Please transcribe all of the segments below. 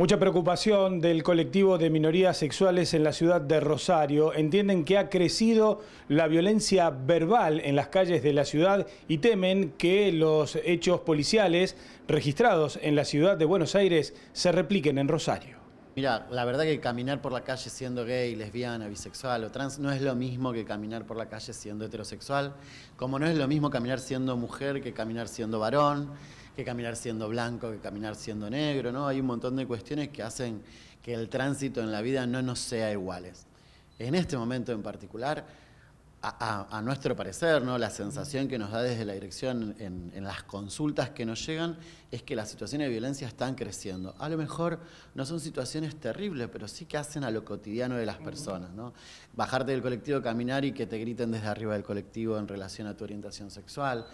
Mucha preocupación del colectivo de minorías sexuales en la ciudad de Rosario. Entienden que ha crecido la violencia verbal en las calles de la ciudad y temen que los hechos policiales registrados en la ciudad de Buenos Aires se repliquen en Rosario. Mira, la verdad que caminar por la calle siendo gay, lesbiana, bisexual o trans no es lo mismo que caminar por la calle siendo heterosexual, como no es lo mismo caminar siendo mujer que caminar siendo varón que caminar siendo blanco, que caminar siendo negro, ¿no? Hay un montón de cuestiones que hacen que el tránsito en la vida no nos sea iguales. En este momento en particular, a, nuestro parecer, ¿no? la sensación que nos da desde la dirección en, las consultas que nos llegan es que las situaciones de violencia están creciendo. A lo mejor no son situaciones terribles, pero sí que hacen a lo cotidiano de las personas. ¿no? Bajarte del colectivo, caminar y que te griten desde arriba del colectivo en relación a tu orientación sexual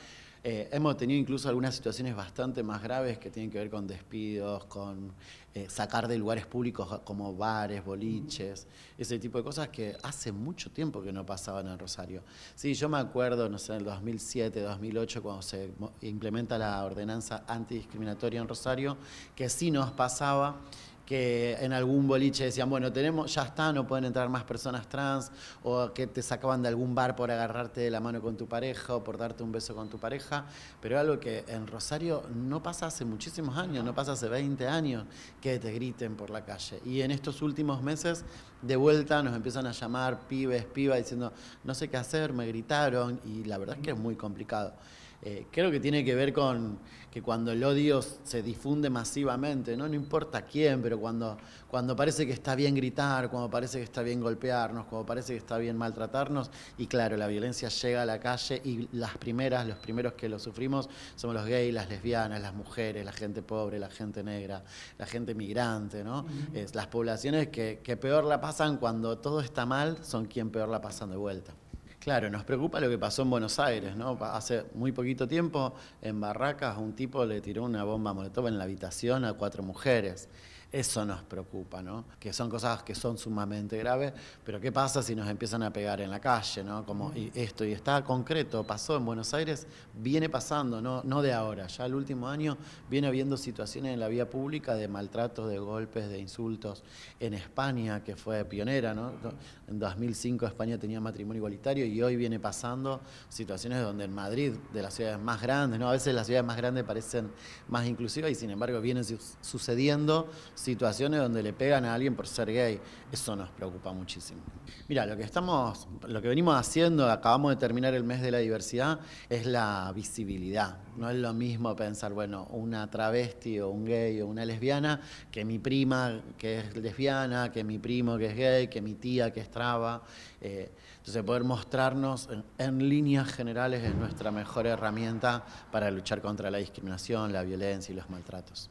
eh, hemos tenido incluso algunas situaciones bastante más graves que tienen que ver con despidos, con eh, sacar de lugares públicos como bares, boliches, ese tipo de cosas que hace mucho tiempo que no pasaban en Rosario. Sí, yo me acuerdo, no sé, en el 2007, 2008, cuando se implementa la ordenanza antidiscriminatoria en Rosario, que sí nos pasaba que en algún boliche decían, bueno, tenemos, ya está, no pueden entrar más personas trans, o que te sacaban de algún bar por agarrarte de la mano con tu pareja o por darte un beso con tu pareja, pero algo que en Rosario no pasa hace muchísimos años, no pasa hace 20 años que te griten por la calle. Y en estos últimos meses, de vuelta, nos empiezan a llamar pibes, piba diciendo, no sé qué hacer, me gritaron, y la verdad es que es muy complicado. Eh, creo que tiene que ver con que cuando el odio se difunde masivamente, no, no importa quién, pero cuando, cuando parece que está bien gritar, cuando parece que está bien golpearnos, cuando parece que está bien maltratarnos, y claro, la violencia llega a la calle y las primeras, los primeros que lo sufrimos somos los gays, las lesbianas, las mujeres, la gente pobre, la gente negra, la gente migrante, ¿no? es, las poblaciones que, peor la pasan cuando todo está mal son quien peor la pasan de vuelta. Claro, nos preocupa lo que pasó en Buenos Aires, ¿no? Hace muy poquito tiempo, en Barracas, un tipo le tiró una bomba molotov en la habitación a cuatro mujeres. Eso nos preocupa, ¿no? Que son cosas que son sumamente graves, pero ¿qué pasa si nos empiezan a pegar en la calle, ¿no? Como y mm. esto, y está concreto, pasó en Buenos Aires, viene pasando, no, no de ahora, ya el último año viene habiendo situaciones en la vía pública de maltratos, de golpes, de insultos. En España, que fue pionera, ¿no? Mm. En 2005 España tenía matrimonio igualitario y hoy viene pasando situaciones donde en Madrid, de las ciudades más grandes, ¿no? A veces las ciudades más grandes parecen más inclusivas y sin embargo vienen sucediendo situaciones donde le pegan a alguien por ser gay. Eso nos preocupa muchísimo. Mira, lo que estamos, lo que venimos haciendo, acabamos de terminar el mes de la diversidad, es la visibilidad. No es lo mismo pensar, bueno, una travesti o un gay o una lesbiana, que mi prima que es lesbiana, que mi primo que es gay, que mi tía que es traba. Eh, entonces poder mostrarnos en líneas generales es nuestra mejor herramienta para luchar contra la discriminación, la violencia y los maltratos.